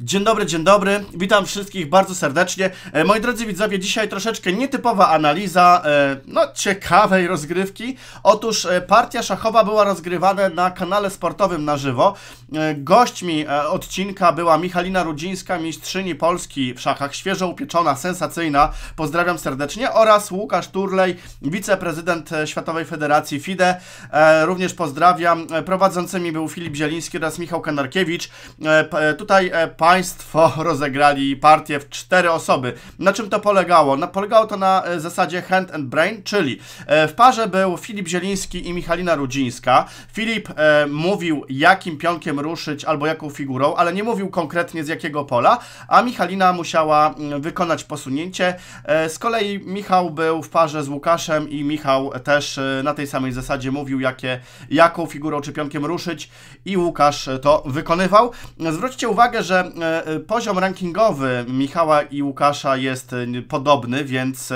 Dzień dobry, dzień dobry. Witam wszystkich bardzo serdecznie. E, moi drodzy widzowie, dzisiaj troszeczkę nietypowa analiza e, no, ciekawej rozgrywki. Otóż e, partia szachowa była rozgrywana na kanale sportowym na żywo. Gośćmi odcinka była Michalina Rudzińska, mistrzyni Polski w szachach, świeżo upieczona, sensacyjna. Pozdrawiam serdecznie. Oraz Łukasz Turlej, wiceprezydent Światowej Federacji FIDE. Również pozdrawiam. Prowadzącymi był Filip Zieliński oraz Michał Kanarkiewicz. Tutaj Państwo rozegrali partię w cztery osoby. Na czym to polegało? polegało to na e, zasadzie hand and brain, czyli e, w parze był Filip Zieliński i Michalina Rudzińska. Filip e, mówił, jakim pionkiem ruszyć albo jaką figurą, ale nie mówił konkretnie z jakiego pola, a Michalina musiała mm, wykonać posunięcie. E, z kolei Michał był w parze z Łukaszem i Michał też e, na tej samej zasadzie mówił, jakie, jaką figurą czy pionkiem ruszyć i Łukasz to wykonywał. Zwróćcie uwagę, że E, e, poziom rankingowy Michała i Łukasza jest e, podobny, więc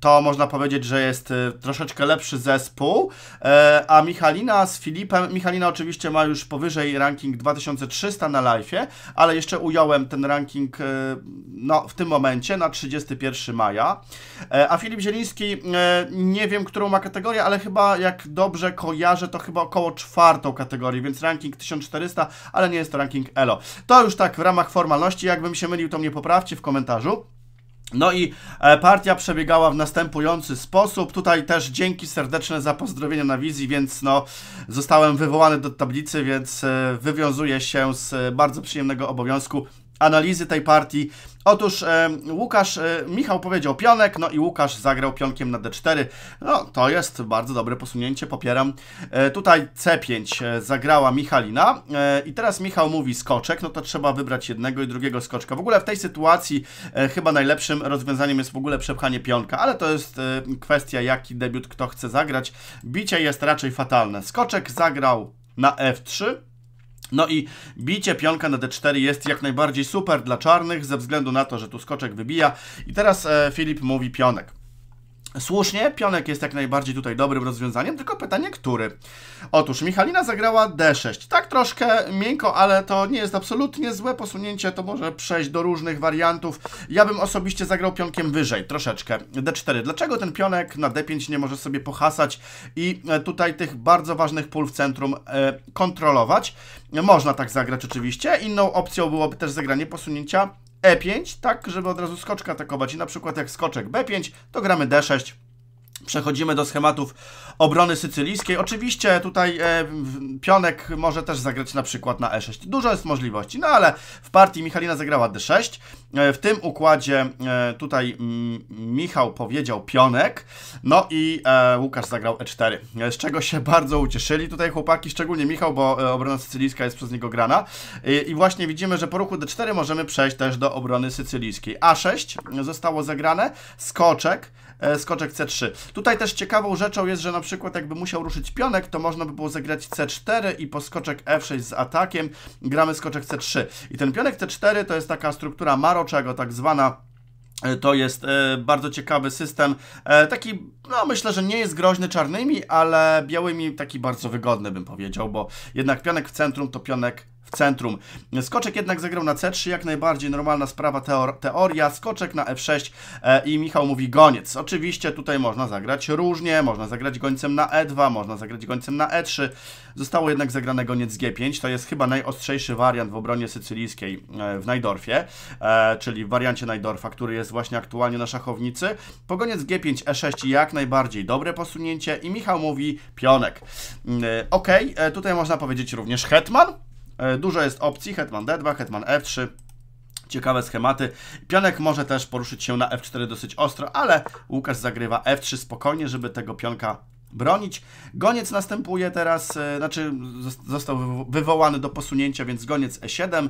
to można powiedzieć, że jest troszeczkę lepszy zespół, a Michalina z Filipem, Michalina oczywiście ma już powyżej ranking 2300 na live, ale jeszcze ująłem ten ranking no, w tym momencie na 31 maja, a Filip Zieliński nie wiem, którą ma kategorię, ale chyba jak dobrze kojarzę, to chyba około czwartą kategorię, więc ranking 1400, ale nie jest to ranking ELO. To już tak w ramach formalności, jakbym się mylił, to mnie poprawcie w komentarzu. No i e, partia przebiegała w następujący sposób. Tutaj też dzięki serdeczne za pozdrowienia na wizji, więc no zostałem wywołany do tablicy, więc e, wywiązuję się z e, bardzo przyjemnego obowiązku analizy tej partii. Otóż e, Łukasz, e, Michał powiedział pionek, no i Łukasz zagrał pionkiem na d4. No to jest bardzo dobre posunięcie, popieram. E, tutaj c5 e, zagrała Michalina e, i teraz Michał mówi skoczek, no to trzeba wybrać jednego i drugiego skoczka. W ogóle w tej sytuacji e, chyba najlepszym rozwiązaniem jest w ogóle przepchanie pionka, ale to jest kwestia jaki debiut kto chce zagrać. Bicie jest raczej fatalne. Skoczek zagrał na f3, no i bicie pionka na d4 jest jak najbardziej super dla czarnych, ze względu na to, że tu skoczek wybija. I teraz e, Filip mówi pionek. Słusznie, pionek jest jak najbardziej tutaj dobrym rozwiązaniem, tylko pytanie, który? Otóż Michalina zagrała D6. Tak troszkę miękko, ale to nie jest absolutnie złe posunięcie, to może przejść do różnych wariantów. Ja bym osobiście zagrał pionkiem wyżej, troszeczkę. D4. Dlaczego ten pionek na D5 nie może sobie pohasać i e, tutaj tych bardzo ważnych pól w centrum e, kontrolować? Można tak zagrać oczywiście. Inną opcją byłoby też zagranie posunięcia E5, tak, żeby od razu skoczka atakować. I na przykład jak skoczek B5, to gramy D6, Przechodzimy do schematów obrony sycylijskiej. Oczywiście tutaj e, pionek może też zagrać na przykład na e6. Dużo jest możliwości, no ale w partii Michalina zagrała d6. E, w tym układzie e, tutaj m, Michał powiedział pionek, no i e, Łukasz zagrał e4, e, z czego się bardzo ucieszyli tutaj chłopaki, szczególnie Michał, bo e, obrona sycylijska jest przez niego grana. I właśnie widzimy, że po ruchu d4 możemy przejść też do obrony sycylijskiej. a6 zostało zagrane, skoczek, skoczek c3. Tutaj też ciekawą rzeczą jest, że na przykład jakby musiał ruszyć pionek, to można by było zagrać C4 i po skoczek F6 z atakiem gramy skoczek C3. I ten pionek C4 to jest taka struktura maroczego, tak zwana e, to jest e, bardzo ciekawy system, e, taki, no myślę, że nie jest groźny czarnymi, ale białymi taki bardzo wygodny bym powiedział, bo jednak pionek w centrum to pionek w centrum. Skoczek jednak zagrał na C3, jak najbardziej normalna sprawa, teor teoria. Skoczek na F6 e, i Michał mówi goniec. Oczywiście tutaj można zagrać różnie, można zagrać gońcem na E2, można zagrać gońcem na E3. Zostało jednak zagrane goniec G5, to jest chyba najostrzejszy wariant w obronie sycylijskiej e, w Najdorfie, e, czyli w wariancie Najdorfa, który jest właśnie aktualnie na szachownicy. Po goniec G5, E6 jak najbardziej dobre posunięcie i Michał mówi pionek. Mm, e, ok, e, tutaj można powiedzieć również hetman, E, dużo jest opcji, hetman d2, hetman f3, ciekawe schematy. Pionek może też poruszyć się na f4 dosyć ostro, ale Łukasz zagrywa f3 spokojnie, żeby tego pionka bronić. Goniec następuje teraz, e, znaczy został wywołany do posunięcia, więc goniec e7,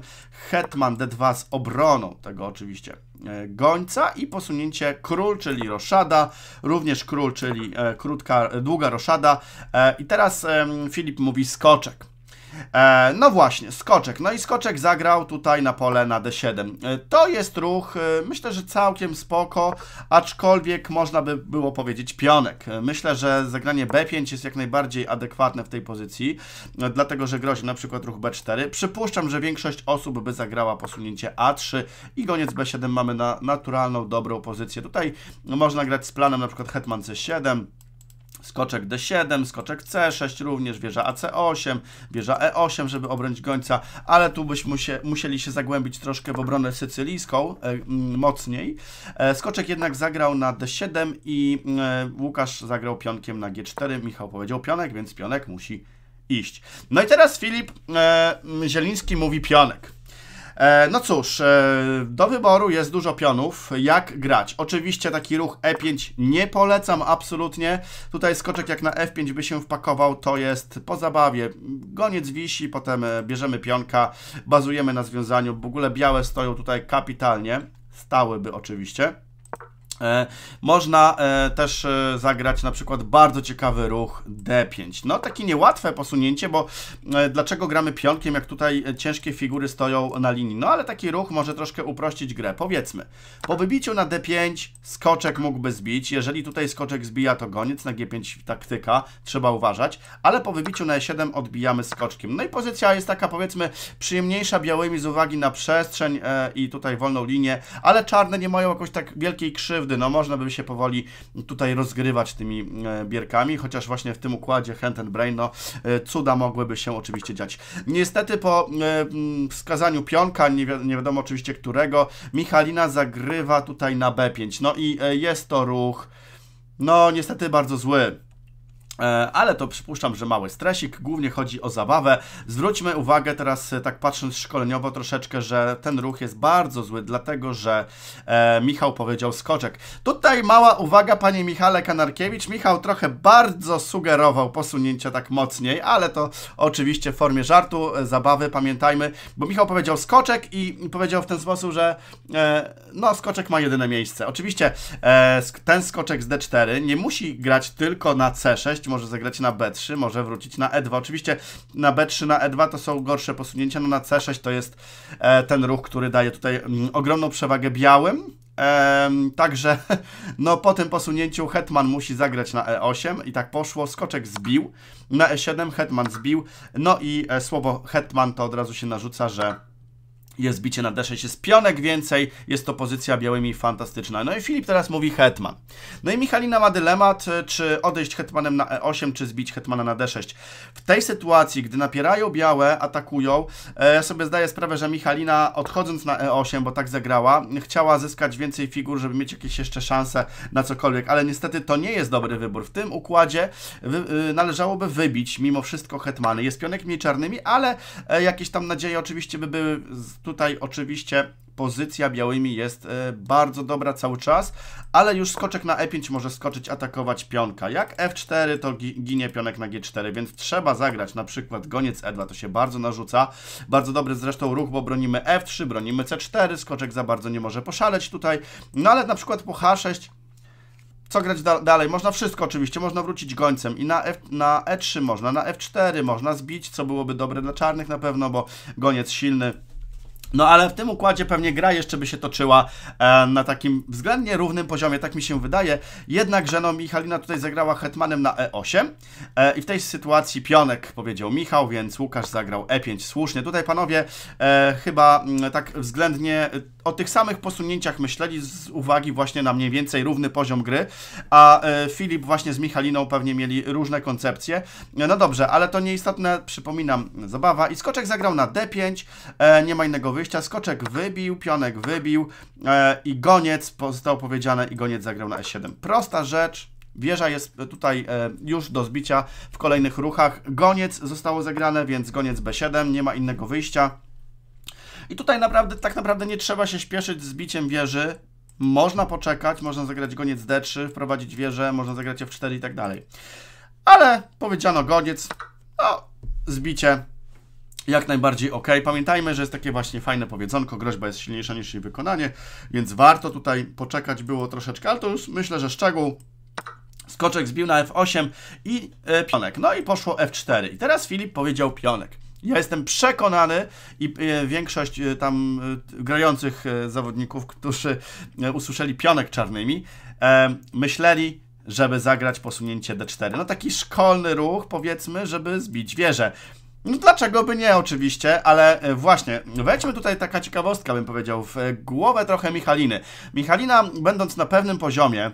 hetman d2 z obroną tego oczywiście e, gońca i posunięcie król, czyli roszada, również król, czyli krótka, długa roszada i teraz Filip mówi skoczek. E, no właśnie, skoczek. No i skoczek zagrał tutaj na pole na D7. E, to jest ruch, e, myślę, że całkiem spoko, aczkolwiek można by było powiedzieć pionek. E, myślę, że zagranie B5 jest jak najbardziej adekwatne w tej pozycji, e, dlatego że grozi na przykład ruch B4. Przypuszczam, że większość osób by zagrała posunięcie A3 i goniec B7 mamy na naturalną, dobrą pozycję. Tutaj można grać z planem na przykład hetman C7, Skoczek D7, skoczek C6 również, wieża AC8, wieża E8, żeby obronić gońca, ale tu byśmy musieli się zagłębić troszkę w obronę sycylijską, e, mm, mocniej. E, skoczek jednak zagrał na D7 i e, Łukasz zagrał pionkiem na G4, Michał powiedział pionek, więc pionek musi iść. No i teraz Filip e, mm, Zieliński mówi pionek. E, no cóż, e, do wyboru jest dużo pionów, jak grać. Oczywiście taki ruch E5 nie polecam absolutnie. Tutaj skoczek jak na F5 by się wpakował, to jest po zabawie. Goniec wisi, potem e, bierzemy pionka, bazujemy na związaniu. W ogóle białe stoją tutaj kapitalnie, stałyby oczywiście. E, można e, też e, zagrać na przykład bardzo ciekawy ruch D5. No takie niełatwe posunięcie, bo dlaczego gramy pionkiem, jak tutaj ciężkie figury stoją na linii? No ale taki ruch może troszkę uprościć grę. Powiedzmy, po wybiciu na D5 skoczek mógłby zbić. Jeżeli tutaj skoczek zbija, to goniec. Na G5 taktyka, trzeba uważać. Ale po wybiciu na E7 odbijamy skoczkiem. No i pozycja jest taka powiedzmy przyjemniejsza białymi z uwagi na przestrzeń i tutaj wolną linię, ale czarne nie mają jakoś tak wielkiej krzywdy no można by się powoli tutaj rozgrywać tymi e, bierkami, chociaż właśnie w tym układzie Hand and Brain, no e, cuda mogłyby się oczywiście dziać. Niestety po e, mm, wskazaniu pionka, nie, wi nie wiadomo oczywiście którego, Michalina zagrywa tutaj na B5, no i jest to ruch, no niestety bardzo zły. E, ale to przypuszczam, że mały stresik, głównie chodzi o zabawę. Zwróćmy uwagę teraz, e, tak patrząc szkoleniowo troszeczkę, że ten ruch jest bardzo zły, dlatego że e, Michał powiedział skoczek. Tutaj mała uwaga, panie Michale Kanarkiewicz. Michał trochę bardzo sugerował posunięcia tak mocniej, ale to oczywiście w formie żartu, e, zabawy, pamiętajmy, bo Michał powiedział skoczek i powiedział w ten sposób, że e, no, skoczek ma jedyne miejsce. Oczywiście e, ten skoczek z D4 nie musi grać tylko na C6, może zagrać na B3, może wrócić na E2. Oczywiście na B3, na E2 to są gorsze posunięcia, no na C6 to jest e, ten ruch, który daje tutaj m, mm, ogromną przewagę białym. także no po tym posunięciu Hetman musi zagrać na E8 i tak poszło, skoczek zbił, na E7 Hetman zbił, no i e, słowo Hetman to od razu się narzuca, że jest bicie na D6, jest pionek więcej, jest to pozycja białymi fantastyczna. No i Filip teraz mówi hetman. No i Michalina ma dylemat, e, czy odejść hetmanem na E8, czy zbić hetmana na D6. W tej sytuacji, gdy napierają białe, atakują, e, ja sobie zdaję sprawę, że Michalina odchodząc na E8, bo tak zagrała, chciała zyskać więcej figur, żeby mieć jakieś jeszcze szanse na cokolwiek, ale niestety to nie jest dobry wybór. W tym układzie y, należałoby wybić mimo wszystko hetmany. Jest pionek mniej czarnymi, ale e, jakieś tam nadzieje oczywiście by były Tutaj oczywiście pozycja białymi jest e, bardzo dobra cały czas, ale już skoczek na e5 może skoczyć, atakować pionka. Jak f4 to ginie pionek na g4, więc trzeba zagrać na przykład goniec e2, to się bardzo narzuca. Bardzo dobry zresztą ruch, bo bronimy f3, bronimy c4, skoczek za bardzo nie może poszaleć tutaj, no ale na przykład po h6 co grać da dalej? Można wszystko oczywiście, można wrócić gońcem i na, F na E3 można, na F4 można zbić, co byłoby dobre dla czarnych na pewno, bo goniec silny no ale w tym układzie pewnie gra jeszcze by się toczyła e, na takim względnie równym poziomie, tak mi się wydaje. Jednakże no Michalina tutaj zagrała hetmanem na e8 e, i w tej sytuacji pionek powiedział Michał, więc Łukasz zagrał e5 słusznie. Tutaj panowie e, chyba mm, tak względnie e, o tych samych posunięciach myśleli z uwagi właśnie na mniej więcej równy poziom gry, a e, Filip właśnie z Michaliną pewnie mieli różne koncepcje. No dobrze, ale to nieistotne, przypominam, zabawa i skoczek zagrał na d5, e, nie ma innego wyjścia. Skoczek wybił, pionek wybił e, i goniec zostało powiedziane i goniec zagrał na S7. Prosta rzecz. Wieża jest tutaj e, już do zbicia w kolejnych ruchach. Goniec zostało zagrane, więc goniec B7, nie ma innego wyjścia. I tutaj naprawdę, tak naprawdę nie trzeba się śpieszyć z biciem wieży. Można poczekać, można zagrać goniec D3, wprowadzić wieżę, można zagrać F4 i tak dalej. Ale powiedziano goniec, no, zbicie jak najbardziej ok. Pamiętajmy, że jest takie właśnie fajne powiedzonko, groźba jest silniejsza niż jej wykonanie, więc warto tutaj poczekać było troszeczkę, ale to już myślę, że szczegół. Skoczek zbił na F8 i e, pionek. No i poszło F4. I teraz Filip powiedział pionek. Ja jestem przekonany i e, większość e, tam grających zawodników, którzy usłyszeli pionek czarnymi, myśleli, żeby zagrać posunięcie D4. No taki szkolny ruch, powiedzmy, żeby zbić wieżę. No dlaczego by nie, oczywiście, ale e, właśnie, wejdźmy tutaj taka ciekawostka, bym powiedział, w e, głowę trochę Michaliny. Michalina, będąc na pewnym poziomie,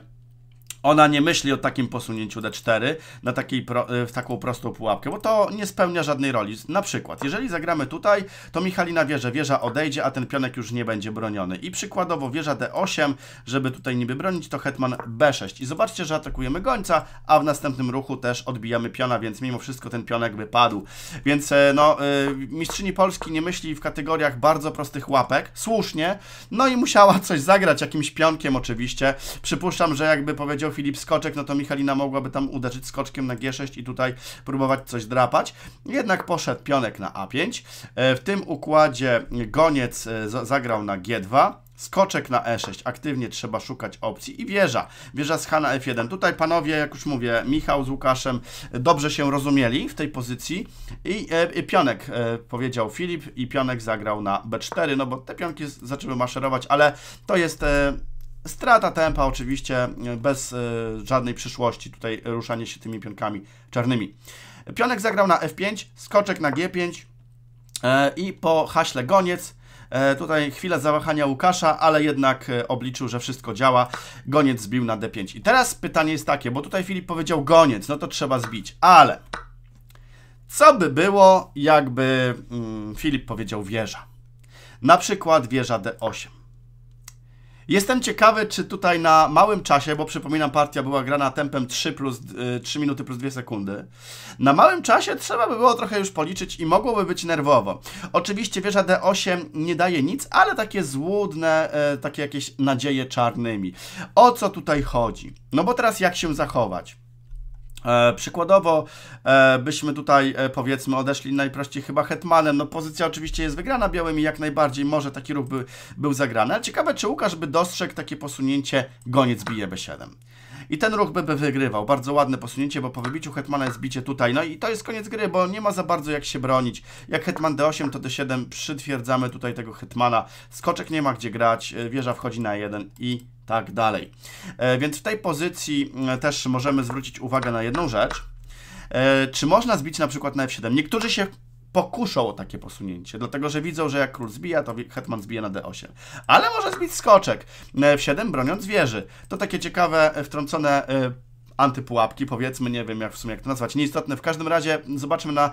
ona nie myśli o takim posunięciu D4 na takiej pro, y, w taką prostą pułapkę, bo to nie spełnia żadnej roli. Na przykład, jeżeli zagramy tutaj, to Michalina wie, że wieża odejdzie, a ten pionek już nie będzie broniony. I przykładowo wieża D8, żeby tutaj niby bronić, to hetman B6. I zobaczcie, że atakujemy gońca, a w następnym ruchu też odbijamy piona, więc mimo wszystko ten pionek by padł. Więc e, no, e, mistrzyni Polski nie myśli w kategoriach bardzo prostych łapek, słusznie, no i musiała coś zagrać jakimś pionkiem oczywiście. Przypuszczam, że jakby powiedział Filip skoczek, no to Michalina mogłaby tam uderzyć skoczkiem na G6 i tutaj próbować coś drapać. Jednak poszedł pionek na A5. E, w tym układzie goniec e, zagrał na G2. Skoczek na E6, aktywnie trzeba szukać opcji i wieża, wieża z H na F1. Tutaj panowie, jak już mówię, Michał z Łukaszem dobrze się rozumieli w tej pozycji i e, pionek e, powiedział Filip i pionek zagrał na B4, no bo te pionki zaczęły maszerować, ale to jest... E, Strata tempa oczywiście e, bez e, żadnej przyszłości, tutaj ruszanie się tymi pionkami czarnymi. Pionek zagrał na F5, skoczek na G5 e, i po haśle goniec. Tutaj chwila zawahania Łukasza, ale jednak obliczył, że wszystko działa. Goniec zbił na D5. I teraz pytanie jest takie, bo tutaj Filip powiedział goniec, no to trzeba zbić, ale co by było, jakby mm, Filip powiedział wieża? Na przykład wieża D8. Jestem ciekawy, czy tutaj na małym czasie, bo przypominam, partia była grana tempem 3, plus, 3 y, minuty plus 2 sekundy. Na małym czasie trzeba by było trochę już policzyć i mogłoby być nerwowo. Oczywiście wieża D8 nie daje nic, ale takie złudne, y, takie jakieś nadzieje czarnymi. O co tutaj chodzi? No bo teraz jak się zachować? E, przykładowo e, byśmy tutaj e, powiedzmy odeszli najprościej chyba hetmanem. No pozycja oczywiście jest wygrana białymi jak najbardziej, może taki ruch by, był zagrany. Ale ciekawe czy Łukasz by dostrzegł takie posunięcie goniec bije b7. I ten ruch by wygrywał. Bardzo ładne posunięcie, bo po wybiciu hetmana jest bicie tutaj. No i to jest koniec gry, bo nie ma za bardzo jak się bronić. Jak hetman d8, to d7 przytwierdzamy tutaj tego hetmana. Skoczek nie ma gdzie grać, e, wieża wchodzi na 1 i tak dalej. E, więc w tej pozycji e, też możemy zwrócić uwagę na jedną rzecz. Czy można zbić na przykład na f7? Niektórzy się pokuszą o takie posunięcie, dlatego że widzą, że jak król zbija, to hetman zbije na d8. Ale może zbić skoczek e, w 7 broniąc wieży. To takie ciekawe, e, wtrącone e, antypułapki, powiedzmy, nie wiem jak w sumie jak to nazwać, nieistotne. W każdym razie zobaczmy na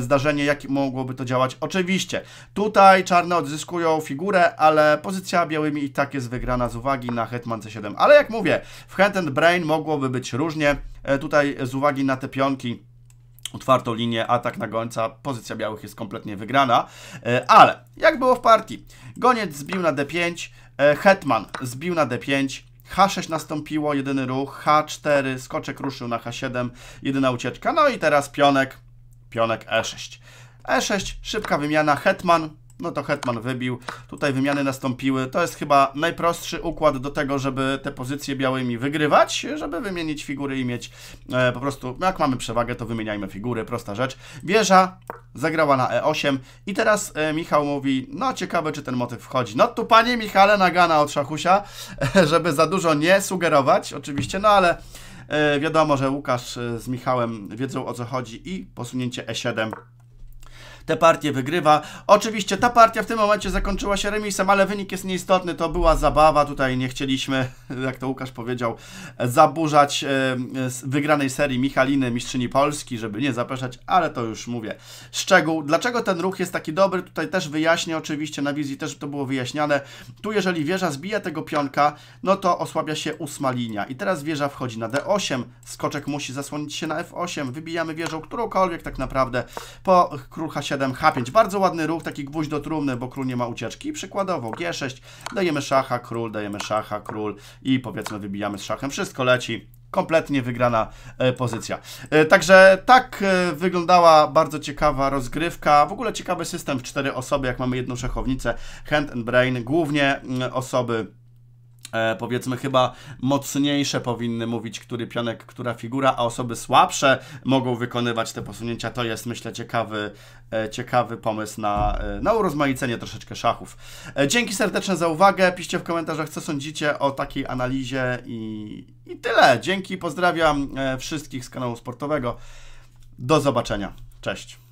zdarzenie, jak mogłoby to działać. Oczywiście, tutaj czarne odzyskują figurę, ale pozycja białymi i tak jest wygrana z uwagi na hetman c7. Ale jak mówię, w hand and brain mogłoby być różnie. Tutaj z uwagi na te pionki otwartą linię, atak na gońca, pozycja białych jest kompletnie wygrana. E, ale jak było w partii? Goniec zbił na d5, e, hetman zbił na d5, H6 nastąpiło, jedyny ruch, H4, skoczek ruszył na H7, jedyna ucieczka, no i teraz pionek, pionek E6. E6, szybka wymiana, hetman, no to Hetman wybił. Tutaj wymiany nastąpiły. To jest chyba najprostszy układ do tego, żeby te pozycje białymi wygrywać, żeby wymienić figury i mieć e, po prostu, no jak mamy przewagę, to wymieniajmy figury, prosta rzecz. Wieża zagrała na E8 i teraz e, Michał mówi, no ciekawe, czy ten motyw wchodzi. No tu panie Michale nagana od Szachusia, żeby za dużo nie sugerować, oczywiście, no ale... E, wiadomo, że Łukasz e, z Michałem wiedzą o co chodzi i posunięcie E7 tę partię wygrywa. Oczywiście ta partia w tym momencie zakończyła się remisem, ale wynik jest nieistotny, to była zabawa, tutaj nie chcieliśmy, jak to Łukasz powiedział, zaburzać wygranej serii Michaliny, mistrzyni Polski, żeby nie zapeszać, ale to już mówię. Szczegół, dlaczego ten ruch jest taki dobry, tutaj też wyjaśnię, oczywiście na wizji też to było wyjaśniane. Tu jeżeli wieża zbija tego pionka, no to osłabia się ósma linia i teraz wieża wchodzi na d8, skoczek musi zasłonić się na f8, wybijamy wieżą którąkolwiek tak naprawdę po król h7 H5. Bardzo ładny ruch, taki gwóźdź do trumny, bo król nie ma ucieczki. Przykładowo G6, dajemy szacha, król, dajemy szacha, król i powiedzmy wybijamy z szachem. Wszystko leci, kompletnie wygrana e, pozycja. E, także tak e, wyglądała bardzo ciekawa rozgrywka, w ogóle ciekawy system w cztery osoby, jak mamy jedną szachownicę, hand and brain, głównie mm, osoby E, powiedzmy chyba mocniejsze powinny mówić, który pionek, która figura, a osoby słabsze mogą wykonywać te posunięcia. To jest, myślę, ciekawy, e, ciekawy pomysł na, e, na urozmaicenie troszeczkę szachów. E, dzięki serdecznie za uwagę. Piszcie w komentarzach, co sądzicie o takiej analizie i, i tyle. Dzięki, pozdrawiam e, wszystkich z kanału sportowego. Do zobaczenia. Cześć.